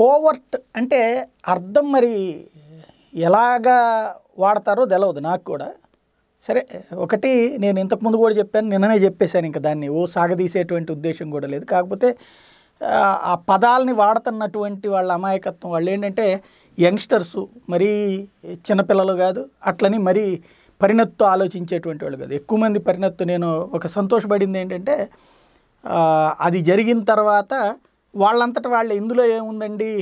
covert అంటే అర్థం మరి ఎలాగా వాడతారో తెలియదు నాకు కూడా సరే ఒకటి నేను ఇంతకుముందు కూడా చెప్పాను నిన్ననే చెప్పేశాను ఇంకా దాన్ని ఓ సాగదీసేటువంటి ఉద్దేశం కూడా లేదు కాకపోతే ఆ పదాలని వాడుతున్నటువంటి వాళ్ళ అమాయకత్వం వాళ్ళు ఏంటంటే యంగ్స్టర్స్ మరీ చిన్నపిల్లలు కాదు అట్లని మరీ పరిణత్తు ఆలోచించేటువంటి వాళ్ళు కాదు ఎక్కువ మంది పరిణత్తు నేను ఒక సంతోషపడింది ఏంటంటే అది జరిగిన తర్వాత వాళ్ళంతట వాళ్ళు ఇందులో ఏముందండి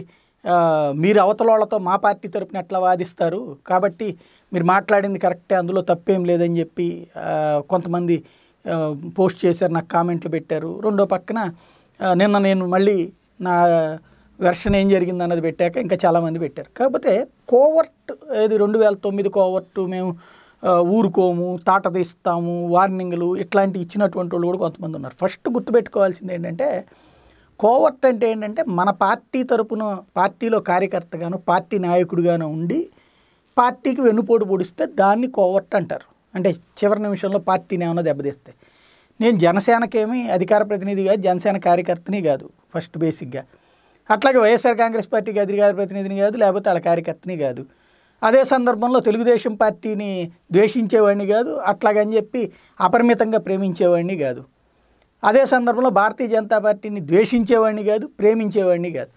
మీరు అవతలోళ్ళతో మా పార్టీ తరపున ఎట్లా వాదిస్తారు కాబట్టి మీరు మాట్లాడింది కరెక్టే అందులో తప్పేం లేదని చెప్పి కొంతమంది పోస్ట్ చేశారు నాకు కామెంట్లు పెట్టారు రెండో పక్కన నిన్న నేను మళ్ళీ నా వెర్షన్ ఏం జరిగింది అన్నది పెట్టాక ఇంకా చాలామంది పెట్టారు కాకపోతే కోవర్ట్ ఏది రెండు వేల తొమ్మిది కోవర్టు మేము ఊరుకోము తాట తీస్తాము వార్నింగ్లు ఇట్లాంటివి ఇచ్చినటువంటి వాళ్ళు కూడా కొంతమంది ఉన్నారు ఫస్ట్ గుర్తుపెట్టుకోవాల్సింది ఏంటంటే కోవర్ట్ అంటే ఏంటంటే మన పార్టీ తరపున పార్టీలో కార్యకర్తగాను పార్టీ నాయకుడుగాను ఉండి పార్టీకి వెన్నుపోటు పొడిస్తే దాన్ని కోవర్ట్ అంటారు అంటే చివరి నిమిషంలో పార్టీని ఏమైనా దెబ్బతీస్తే నేను జనసేనకేమీ అధికార ప్రతినిధి కాదు జనసేన కార్యకర్తని కాదు ఫస్ట్ బేసిక్గా అట్లాగే వైఎస్ఆర్ కాంగ్రెస్ పార్టీకి అధికార ప్రతినిధిని కాదు లేకపోతే వాళ్ళ కార్యకర్తని కాదు అదే సందర్భంలో తెలుగుదేశం పార్టీని ద్వేషించేవాడిని కాదు అట్లాగని చెప్పి అపరిమితంగా ప్రేమించేవాడిని కాదు అదే సందర్భంలో భారతీయ జనతా పార్టీని ద్వేషించేవాడిని కాదు ప్రేమించేవాడిని కాదు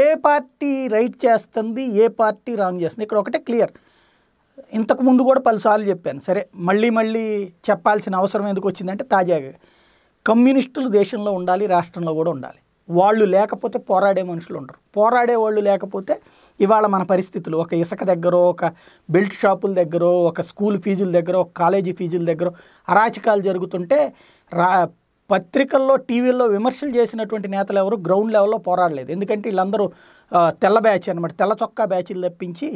ఏ పార్టీ రైట్ చేస్తుంది ఏ పార్టీ రాంగ్ చేస్తుంది ఇక్కడ ఒకటే క్లియర్ ఇంతకుముందు కూడా పలుసార్లు చెప్పాను సరే మళ్ళీ మళ్ళీ చెప్పాల్సిన అవసరం ఎందుకు వచ్చిందంటే తాజాగా కమ్యూనిస్టులు దేశంలో ఉండాలి రాష్ట్రంలో కూడా ఉండాలి వాళ్ళు లేకపోతే పోరాడే మనుషులు ఉండరు పోరాడే వాళ్ళు లేకపోతే ఇవాళ మన పరిస్థితులు ఒక ఇసుక దగ్గర ఒక బెల్ట్ షాపుల దగ్గర ఒక స్కూల్ ఫీజుల దగ్గర ఒక కాలేజీ ఫీజుల దగ్గర అరాచకాలు జరుగుతుంటే రా పత్రికల్లో టీవీల్లో విమర్శలు చేసినటువంటి నేతలు ఎవరు గ్రౌండ్ లెవెల్లో పోరాడలేదు ఎందుకంటే వీళ్ళందరూ తెల్ల బ్యాచ్ అనమాట తెల్ల చొక్కా బ్యాచ్లు తెప్పించి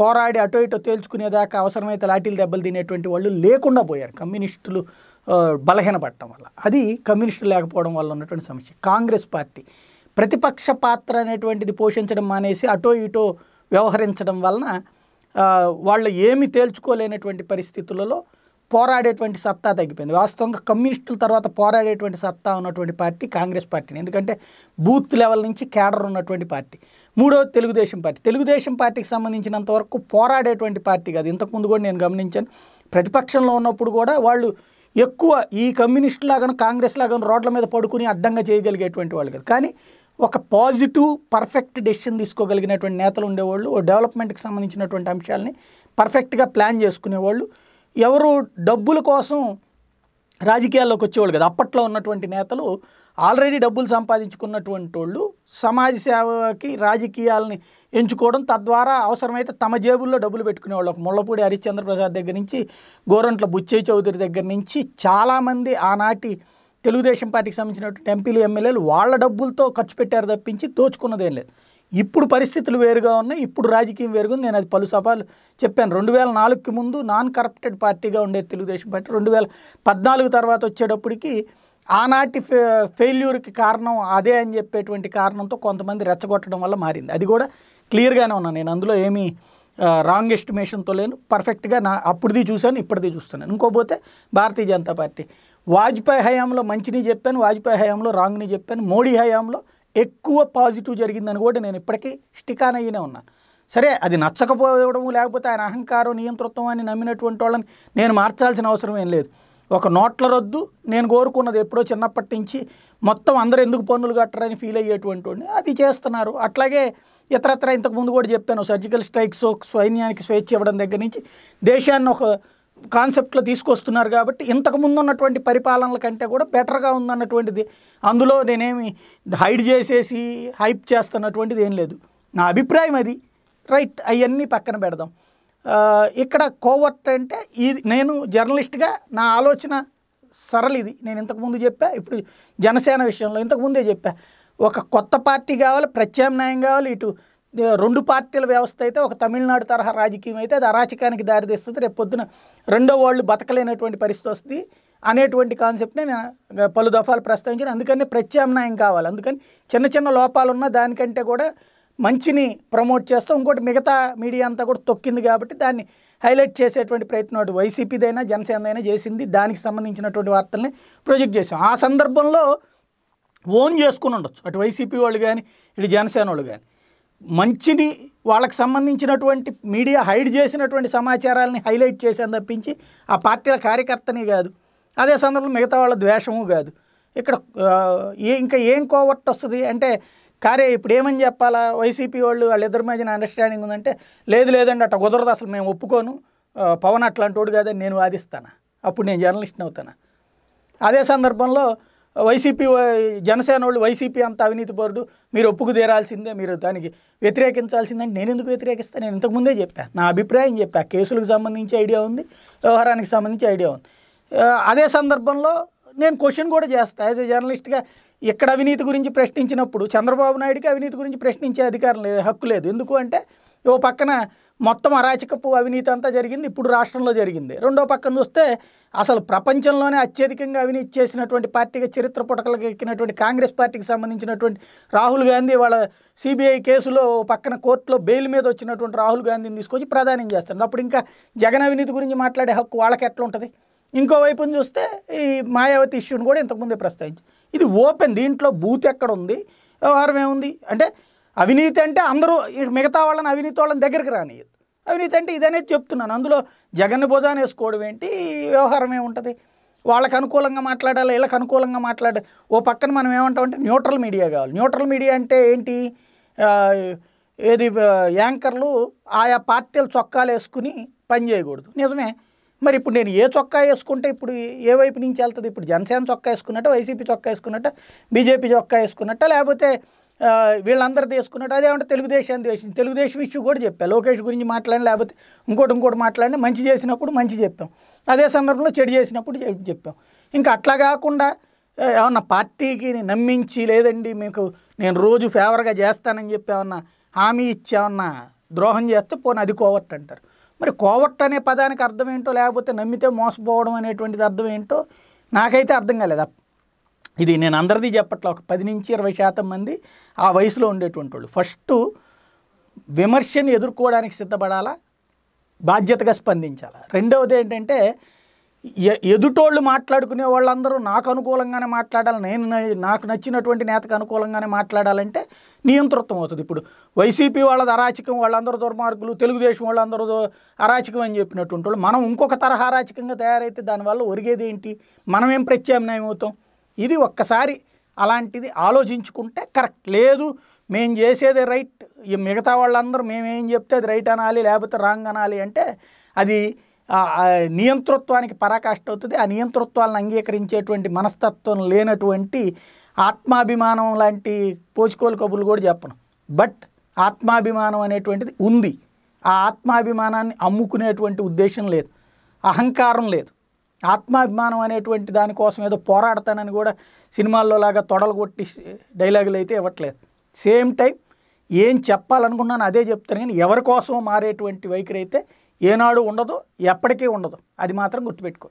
పోరాడి అటు ఇటు తేల్చుకునేదాకా అవసరమైతే లాఠీలు దెబ్బలు తినేటువంటి వాళ్ళు లేకుండా పోయారు కమ్యూనిస్టులు బలహీనపడటం వల్ల అది కమ్యూనిస్టులు లేకపోవడం వల్ల ఉన్నటువంటి సమస్య కాంగ్రెస్ పార్టీ ప్రతిపక్ష పాత్ర అనేటువంటిది పోషించడం మానేసి అటో ఇటో వ్యవహరించడం వలన వాళ్ళు ఏమి తేల్చుకోలేనటువంటి పరిస్థితులలో పోరాడేటువంటి సత్తా తగ్గిపోయింది వాస్తవంగా కమ్యూనిస్టుల తర్వాత పోరాడేటువంటి సత్తా ఉన్నటువంటి పార్టీ కాంగ్రెస్ పార్టీని ఎందుకంటే బూత్ లెవెల్ నుంచి కేడర్ ఉన్నటువంటి పార్టీ మూడవది తెలుగుదేశం పార్టీ తెలుగుదేశం పార్టీకి సంబంధించినంత వరకు పోరాడేటువంటి పార్టీ కాదు ఇంతకుముందు కూడా నేను గమనించాను ప్రతిపక్షంలో ఉన్నప్పుడు కూడా వాళ్ళు ఎక్కువ ఈ కమ్యూనిస్టు లాగాను కాంగ్రెస్ లాగాను రోడ్ల మీద పడుకుని అడ్డంగా చేయగలిగేటువంటి వాళ్ళు కాదు కానీ ఒక పాజిటివ్ పర్ఫెక్ట్ డెసిషన్ తీసుకోగలిగినటువంటి నేతలు ఉండేవాళ్ళు డెవలప్మెంట్కి సంబంధించినటువంటి అంశాలని పర్ఫెక్ట్గా ప్లాన్ చేసుకునేవాళ్ళు ఎవరు డబ్బుల కోసం రాజకీయాల్లోకి వచ్చేవాళ్ళు కదా అప్పట్లో ఉన్నటువంటి నేతలు ఆల్రెడీ డబ్బులు సంపాదించుకున్నటువంటి వాళ్ళు సమాజ సేవకి రాజకీయాలని ఎంచుకోవడం తద్వారా అవసరమైతే తమ జేబుల్లో డబ్బులు పెట్టుకునేవాళ్ళు ఒక ముళ్ళపూడి హరిశ్చంద్రప్రసాద్ దగ్గర నుంచి గోరంట్ల బుచ్చయ్య చౌదరి దగ్గర నుంచి చాలామంది ఆనాటి తెలుగుదేశం పార్టీకి సంబంధించినటువంటి ఎంపీలు ఎమ్మెల్యేలు వాళ్ళ డబ్బులతో ఖర్చు పెట్టారు తప్పించి దోచుకున్నదేం లేదు ఇప్పుడు పరిస్థితులు వేరుగా ఉన్నాయి ఇప్పుడు రాజకీయం వేరుగా ఉంది నేను అది పలు సభలు చెప్పాను రెండు వేల నాలుగుకి ముందు నాన్ కరప్టెడ్ పార్టీగా ఉండే తెలుగుదేశం పార్టీ రెండు వేల పద్నాలుగు తర్వాత వచ్చేటప్పటికి ఆనాటి ఫే ఫెయిల్యూర్కి కారణం అదే అని చెప్పేటువంటి కారణంతో కొంతమంది రెచ్చగొట్టడం వల్ల మారింది అది కూడా క్లియర్గానే ఉన్నాను నేను అందులో ఏమీ రాంగ్ ఎస్టిమేషన్తో లేను పర్ఫెక్ట్గా నా అప్పుడుది చూశాను ఇప్పటిది చూస్తున్నాను ఇంకోపోతే భారతీయ జనతా పార్టీ వాజ్పేయి హయాంలో మంచిని చెప్పాను వాజ్పేయి హయాంలో రాంగ్ని చెప్పాను మోడీ హయాంలో ఎక్కువ పాజిటివ్ జరిగిందని కూడా నేను ఇప్పటికీ స్టికాన్ అయ్యనే ఉన్నాను సరే అది నచ్చకపోవడము లేకపోతే ఆయన అహంకారం నియంతృత్వం అని నమ్మినటువంటి వాళ్ళని నేను మార్చాల్సిన అవసరం ఏం లేదు ఒక నోట్ల రద్దు నేను కోరుకున్నది ఎప్పుడో చిన్నప్పటి నుంచి మొత్తం అందరూ ఎందుకు పన్నులు కట్టరని ఫీల్ అయ్యేటువంటి వాడిని అది చేస్తున్నారు అట్లాగే ఇతరత్ర ఇంతకుముందు కూడా చెప్పాను సర్జికల్ స్ట్రైక్స్ సైన్యానికి స్వేచ్ఛ ఇవ్వడం దగ్గర నుంచి దేశాన్ని ఒక కాన్సెప్ట్లో తీసుకొస్తున్నారు కాబట్టి ఇంతకు ముందు ఉన్నటువంటి పరిపాలనల కంటే కూడా బెటర్గా ఉందన్నటువంటిది అందులో నేనేమి హైడ్ చేసేసి హైప్ చేస్తున్నటువంటిది ఏం లేదు నా అభిప్రాయం అది రైట్ అవన్నీ పక్కన పెడదాం ఇక్కడ కోవర్ట్ అంటే ఇది నేను జర్నలిస్ట్గా నా ఆలోచన సరళ ఇది నేను ఇంతకుముందు చెప్పా ఇప్పుడు జనసేన విషయంలో ఇంతకుముందే చెప్పా ఒక కొత్త పార్టీ కావాలి ప్రత్యామ్నాయం కావాలి ఇటు రెండు పార్టీల వ్యవస్థ అయితే ఒక తమిళనాడు తరహా రాజకీయం అయితే అది అరాచకానికి దారితీస్తుంది రేపు పొద్దున రెండో వాళ్ళు బతకలేనటువంటి పరిస్థితి వస్తుంది అనేటువంటి కాన్సెప్ట్ని నేను పలు దఫాలు ప్రస్తావించాను అందుకని ప్రత్యామ్నాయం కావాలి అందుకని చిన్న చిన్న లోపాలు ఉన్న దానికంటే కూడా మంచిని ప్రమోట్ చేస్తాం ఇంకోటి మిగతా మీడియా అంతా కూడా తొక్కింది కాబట్టి దాన్ని హైలైట్ చేసేటువంటి ప్రయత్నం అటు వైసీపీదైనా జనసేనదైనా చేసింది దానికి సంబంధించినటువంటి వార్తల్ని ప్రొజెక్ట్ చేసాం ఆ సందర్భంలో ఓన్ చేసుకుని ఉండొచ్చు అటు వైసీపీ వాళ్ళు కానీ ఇటు జనసేన వాళ్ళు కానీ మంచిని వాళ్ళకి సంబంధించినటువంటి మీడియా హైడ్ చేసినటువంటి సమాచారాలని హైలైట్ చేసేది తప్పించి ఆ పార్టీల కార్యకర్తని కాదు అదే సందర్భంలో మిగతా వాళ్ళ ద్వేషము కాదు ఇక్కడ ఏ ఇంకా ఏం కోవర్ట్ వస్తుంది అంటే కార్య ఇప్పుడు ఏమని చెప్పాలా వైసీపీ వాళ్ళు వాళ్ళిద్దరి మధ్యన అండర్స్టాండింగ్ ఉందంటే లేదు లేదండి అట్ట కుదరదు అసలు మేము ఒప్పుకోను పవన్ అట్లాంటి వాడు కాదని నేను వాదిస్తాను అప్పుడు నేను జర్నలిస్ట్ అవుతాను అదే సందర్భంలో వైసీపీ జనసేన వాళ్ళు వైసీపీ అంత అవినీతి బోర్డు మీరు ఒప్పుకు తీరాల్సిందే మీరు దానికి వ్యతిరేకించాల్సిందని నేను ఎందుకు వ్యతిరేకిస్తాను నేను ఇంతకుముందే చెప్పాను నా అభిప్రాయం చెప్పా కేసులకు సంబంధించి ఐడియా ఉంది వ్యవహారానికి సంబంధించి ఐడియా ఉంది అదే సందర్భంలో నేను క్వశ్చన్ కూడా చేస్తాను యాజ్ ఏ జర్నలిస్ట్గా ఇక్కడ అవినీతి గురించి ప్రశ్నించినప్పుడు చంద్రబాబు నాయుడికి అవినీతి గురించి ప్రశ్నించే అధికారం లేదు హక్కు లేదు ఎందుకు అంటే ఓ పక్కన మొత్తం అరాచకపు అవినీతి అంతా జరిగింది ఇప్పుడు రాష్ట్రంలో జరిగింది రెండో పక్కన చూస్తే అసలు ప్రపంచంలోనే అత్యధికంగా అవినీతి చేసినటువంటి పార్టీగా చరిత్ర పుటకలకు ఎక్కినటువంటి కాంగ్రెస్ పార్టీకి సంబంధించినటువంటి రాహుల్ గాంధీ వాళ్ళ సిబిఐ కేసులో పక్కన కోర్టులో బెయిల్ మీద వచ్చినటువంటి రాహుల్ గాంధీని తీసుకొచ్చి ప్రధానం చేస్తారు అప్పుడు ఇంకా జగన్ అవినీతి గురించి మాట్లాడే హక్కు వాళ్ళకి ఎట్లా ఉంటుంది ఇంకోవైపును చూస్తే ఈ మాయావతి ఇష్యూని కూడా ఇంతకుముందే ప్రస్తావించి ఇది ఓపెన్ దీంట్లో బూత్ ఎక్కడ ఉంది వ్యవహారం ఏముంది అంటే అవినీతి అంటే అందరూ మిగతా వాళ్ళని అవినీతి వాళ్ళని దగ్గరికి రానియదు అవినీతి అంటే ఇదనేది చెప్తున్నాను అందులో జగన్ భుజాన్ని వేసుకోవడం ఏంటి వ్యవహారం ఏముంటుంది వాళ్ళకు అనుకూలంగా మాట్లాడాలి వీళ్ళకి అనుకూలంగా మాట్లాడాలి ఓ పక్కన మనం ఏమంటామంటే న్యూట్రల్ మీడియా కావాలి న్యూట్రల్ మీడియా అంటే ఏంటి ఏది యాంకర్లు ఆయా పార్టీలు చొక్కాలు వేసుకుని పని చేయకూడదు నిజమే మరి ఇప్పుడు నేను ఏ చొక్కా వేసుకుంటే ఇప్పుడు ఏ వైపు నుంచి వెళ్తుంది ఇప్పుడు జనసేన చొక్కా వేసుకున్నట్ట వైసీపీ చొక్కా వేసుకున్నట్ట బీజేపీ చొక్కా వేసుకున్నట్ట లేకపోతే వీళ్ళందరూ తీసుకున్నట్టు అదేమంటే తెలుగుదేశం దేశం తెలుగుదేశం ఇష్యూ కూడా చెప్పా లోకేష్ గురించి మాట్లాడిన లేకపోతే ఇంకోటి ఇంకోటి మాట్లాడిన మంచి చేసినప్పుడు మంచి చెప్పాం అదే సందర్భంలో చెడు చేసినప్పుడు చెప్పాం ఇంకా అట్లా కాకుండా ఏమన్నా పార్టీకి నమ్మించి లేదండి మీకు నేను రోజు ఫేవర్గా చేస్తానని చెప్పి ఏమన్నా హామీ ఇచ్చేమన్నా ద్రోహం చేస్తే పోనీ అది కోవట్ అంటారు మరి కోవట్ అనే పదానికి అర్థం ఏంటో లేకపోతే నమ్మితే మోసపోవడం అనేటువంటిది అర్థం ఏంటో నాకైతే అర్థం కాలేదు ఇది నేను అందరిది చెప్పట్లో ఒక పది నుంచి ఇరవై శాతం మంది ఆ వయసులో ఉండేటువంటి వాళ్ళు ఫస్ట్ విమర్శను ఎదుర్కోవడానికి సిద్ధపడాలా బాధ్యతగా స్పందించాలా రెండవది ఏంటంటే ఎదుటోళ్ళు మాట్లాడుకునే వాళ్ళందరూ నాకు అనుకూలంగానే మాట్లాడాలి నేను నాకు నచ్చినటువంటి నేతకు అనుకూలంగానే మాట్లాడాలంటే నియంతృత్వం అవుతుంది ఇప్పుడు వైసీపీ వాళ్ళది అరాచకం వాళ్ళందరూ దుర్మార్గులు తెలుగుదేశం వాళ్ళందరూ అరాచకం అని చెప్పినటువంటి వాళ్ళు మనం ఇంకొక తరహా అరాచకంగా తయారైతే దానివల్ల ఒరిగేది ఏంటి మనం ఏం ప్రత్యామ్నాయం అవుతాం ఇది ఒక్కసారి అలాంటిది ఆలోచించుకుంటే కరెక్ట్ లేదు మేము చేసేది రైట్ ఈ మిగతా వాళ్ళందరూ మేమేం చెప్తే అది రైట్ అనాలి లేకపోతే రాంగ్ అనాలి అంటే అది నియంతృత్వానికి పరాకాష్ట అవుతుంది ఆ నియంతృత్వాలను అంగీకరించేటువంటి మనస్తత్వం లేనటువంటి ఆత్మాభిమానం లాంటి పోచుకోలు కబుర్లు కూడా చెప్పను బట్ ఆత్మాభిమానం అనేటువంటిది ఉంది ఆ ఆత్మాభిమానాన్ని అమ్ముకునేటువంటి ఉద్దేశం లేదు అహంకారం లేదు ఆత్మాభిమానం అనేటువంటి దానికోసం ఏదో పోరాడతానని కూడా సినిమాల్లో లాగా తొడలు కొట్టి డైలాగులు అయితే ఇవ్వట్లేదు సేమ్ టైం ఏం చెప్పాలనుకున్నాను అదే చెప్తాను కానీ ఎవరి కోసం మారేటువంటి వైఖరి అయితే ఏనాడు ఉండదు ఎప్పటికీ ఉండదు అది మాత్రం గుర్తుపెట్టుకో